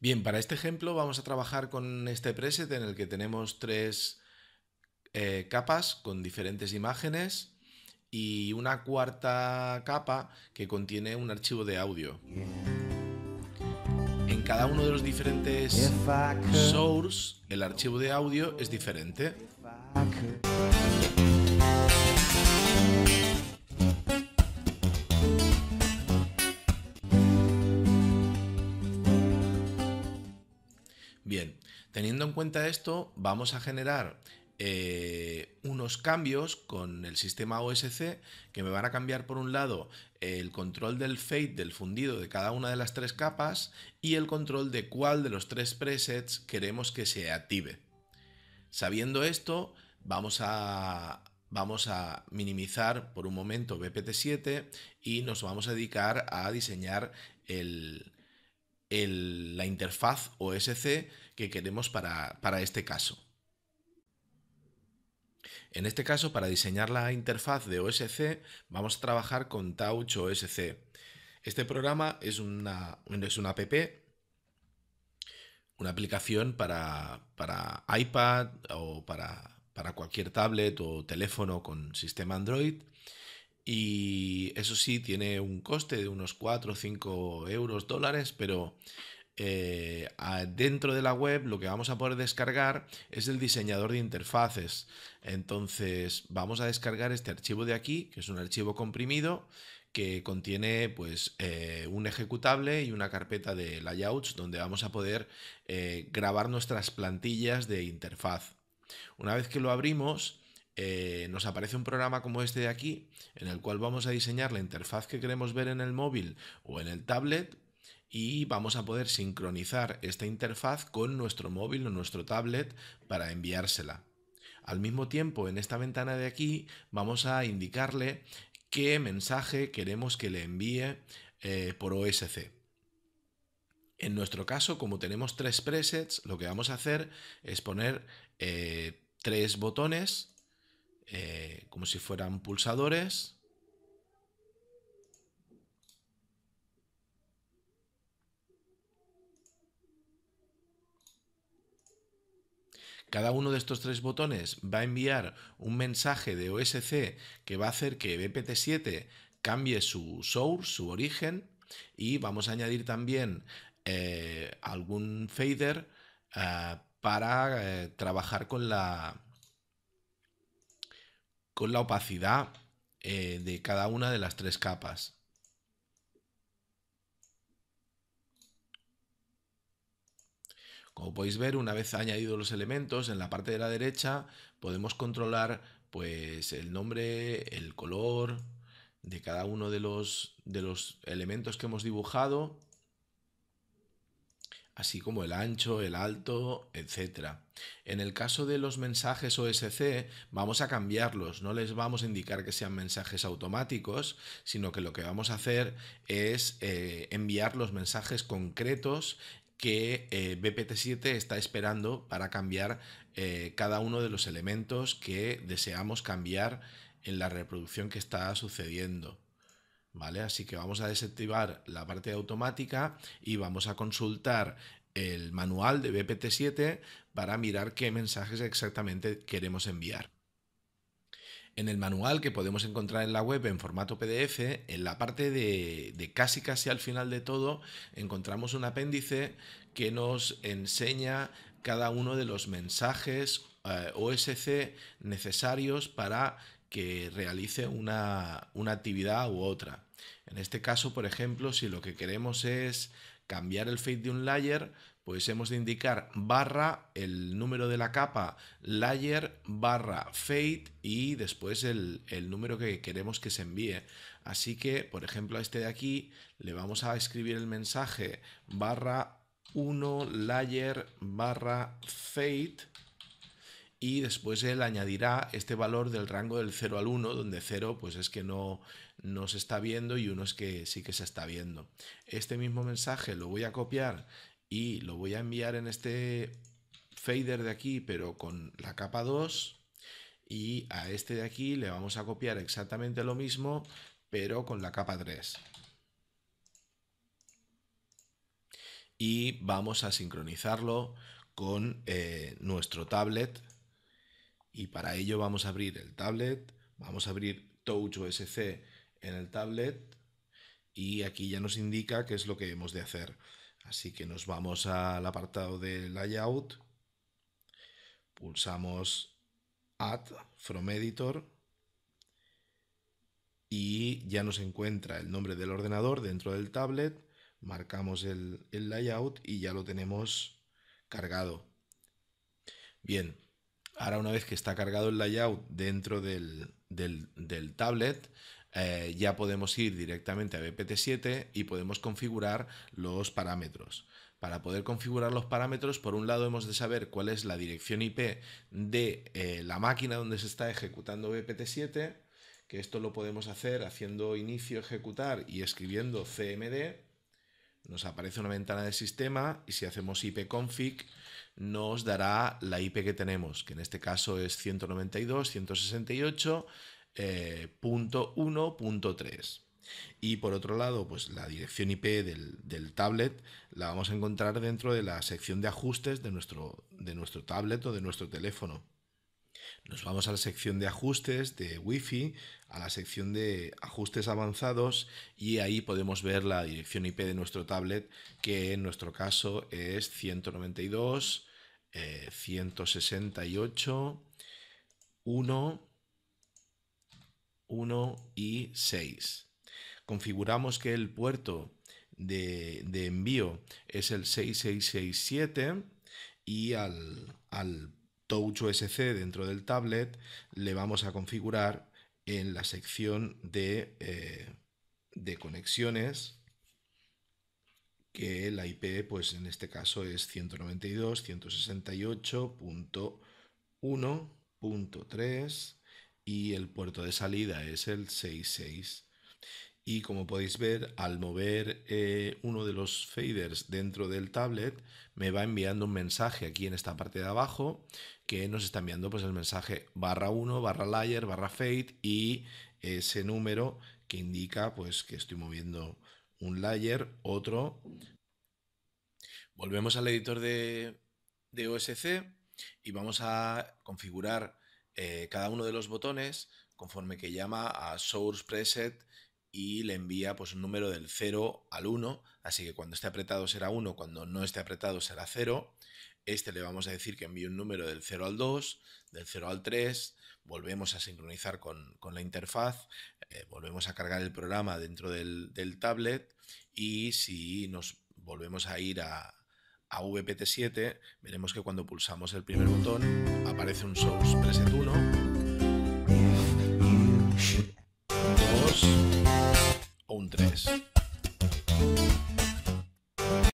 Bien, para este ejemplo vamos a trabajar con este preset en el que tenemos tres eh, capas con diferentes imágenes y una cuarta capa que contiene un archivo de audio. En cada uno de los diferentes source, el archivo de audio es diferente. Bien, teniendo en cuenta esto, vamos a generar eh, unos cambios con el sistema OSC que me van a cambiar por un lado el control del fade del fundido de cada una de las tres capas y el control de cuál de los tres presets queremos que se active. Sabiendo esto, vamos a, vamos a minimizar por un momento BPT7 y nos vamos a dedicar a diseñar el, la interfaz OSC que queremos para, este caso. En este caso, para diseñar la interfaz de OSC, vamos a trabajar con Touch OSC. Este programa es una, es una app, una aplicación para, para iPad o para, para, cualquier tablet o teléfono con sistema Android y eso sí, tiene un coste de unos 4 o 5 euros, dólares, pero eh, dentro de la web lo que vamos a poder descargar es el diseñador de interfaces. Entonces vamos a descargar este archivo de aquí, que es un archivo comprimido que contiene pues eh, un ejecutable y una carpeta de layouts donde vamos a poder eh, grabar nuestras plantillas de interfaz. Una vez que lo abrimos, eh, nos aparece un programa como este de aquí, en el cual vamos a diseñar la interfaz que queremos ver en el móvil o en el tablet y vamos a poder sincronizar esta interfaz con nuestro móvil o nuestro tablet para enviársela. Al mismo tiempo, en esta ventana de aquí vamos a indicarle qué mensaje queremos que le envíe eh, por OSC. En nuestro caso, como tenemos tres presets, lo que vamos a hacer es poner eh, tres botones eh, como si fueran pulsadores. Cada uno de estos tres botones va a enviar un mensaje de OSC que va a hacer que BPT7 cambie su source, su origen, y vamos a añadir también eh, algún fader eh, para trabajar con la, con la opacidad eh, de cada una de las tres capas. Como podéis ver, una vez añadidos los elementos, en la parte de la derecha podemos controlar pues, el nombre, el color de cada uno de los, de los elementos que hemos dibujado así como el ancho, el alto, etc. En el caso de los mensajes OSC, vamos a cambiarlos, no les vamos a indicar que sean mensajes automáticos, sino que lo que vamos a hacer es eh, enviar los mensajes concretos que eh, BPT7 está esperando para cambiar eh, cada uno de los elementos que deseamos cambiar en la reproducción que está sucediendo. ¿vale? Así que vamos a desactivar la parte automática y vamos a consultar el manual de BPT7 para mirar qué mensajes exactamente queremos enviar. En el manual que podemos encontrar en la web en formato PDF, en la parte de, de, casi casi al final de todo, encontramos un apéndice que nos enseña cada uno de los mensajes eh, OSC necesarios para que realice una, una actividad u otra. En este caso, por ejemplo, si lo que queremos es cambiar el fade de un layer, pues hemos de indicar barra el número de la capa, layer barra fade y después el, el, número que queremos que se envíe. Así que, por ejemplo, a este de aquí le vamos a escribir el mensaje barra 1 layer barra fade y después él añadirá este valor del rango del 0 al 1, donde 0 pues es que no, se está viendo y 1 es que sí que se está viendo. Este mismo mensaje lo voy a copiar y lo voy a enviar en este fader de aquí, pero con la capa 2 y a este de aquí le vamos a copiar exactamente lo mismo, pero con la capa 3. Y vamos a sincronizarlo con eh, nuestro tablet y para ello vamos a abrir el tablet, vamos a abrir Touch OSC en el tablet y aquí ya nos indica qué es lo que hemos de hacer. Así que nos vamos al apartado de Layout, pulsamos Add from Editor y ya nos encuentra el nombre del ordenador dentro del tablet, marcamos el, el layout y ya lo tenemos cargado. Bien, Ahora, una vez que está cargado el layout dentro del, del, tablet, eh, ya podemos ir directamente a BPT7 y podemos configurar los parámetros. Para poder configurar los parámetros, por un lado hemos de saber cuál es la dirección IP de eh, la máquina donde se está ejecutando BPT7, que esto lo podemos hacer haciendo inicio, ejecutar y escribiendo cmd. Nos aparece una ventana de sistema y si hacemos ipconfig, nos dará la IP que tenemos, que en este caso es 192.168.1.3. Eh, y por otro lado, pues la dirección IP del, tablet la vamos a encontrar dentro de la sección de ajustes de nuestro, de nuestro tablet o de nuestro teléfono. Nos vamos a la sección de ajustes de Wi-Fi, a la sección de ajustes avanzados y ahí podemos ver la dirección IP de nuestro tablet, que en nuestro caso es 192 168, 1, 1 y 6. Configuramos que el puerto de, envío es el 6667 y al, al Touch dentro del tablet le vamos a configurar en la sección de eh, conexiones que la IP, pues en este caso es 192.168.1.3 y el puerto de salida es el 66. Y como podéis ver, al mover eh, uno de los faders dentro del tablet, me va enviando un mensaje aquí en esta parte de abajo, que nos está enviando pues, el mensaje barra 1, barra layer, barra fade y ese número que indica pues, que estoy moviendo un layer, otro, Volvemos al editor de, OSC y vamos a configurar eh, cada uno de los botones conforme que llama a Source Preset y le envía pues, un número del 0 al 1, así que cuando esté apretado será 1, cuando no esté apretado será 0. Este le vamos a decir que envíe un número del 0 al 2, del 0 al 3, volvemos a sincronizar con, la interfaz, eh, volvemos a cargar el programa dentro del tablet y si nos volvemos a ir a, a vpt 7 veremos que cuando pulsamos el primer botón aparece un source Present 1, 2 o un 3.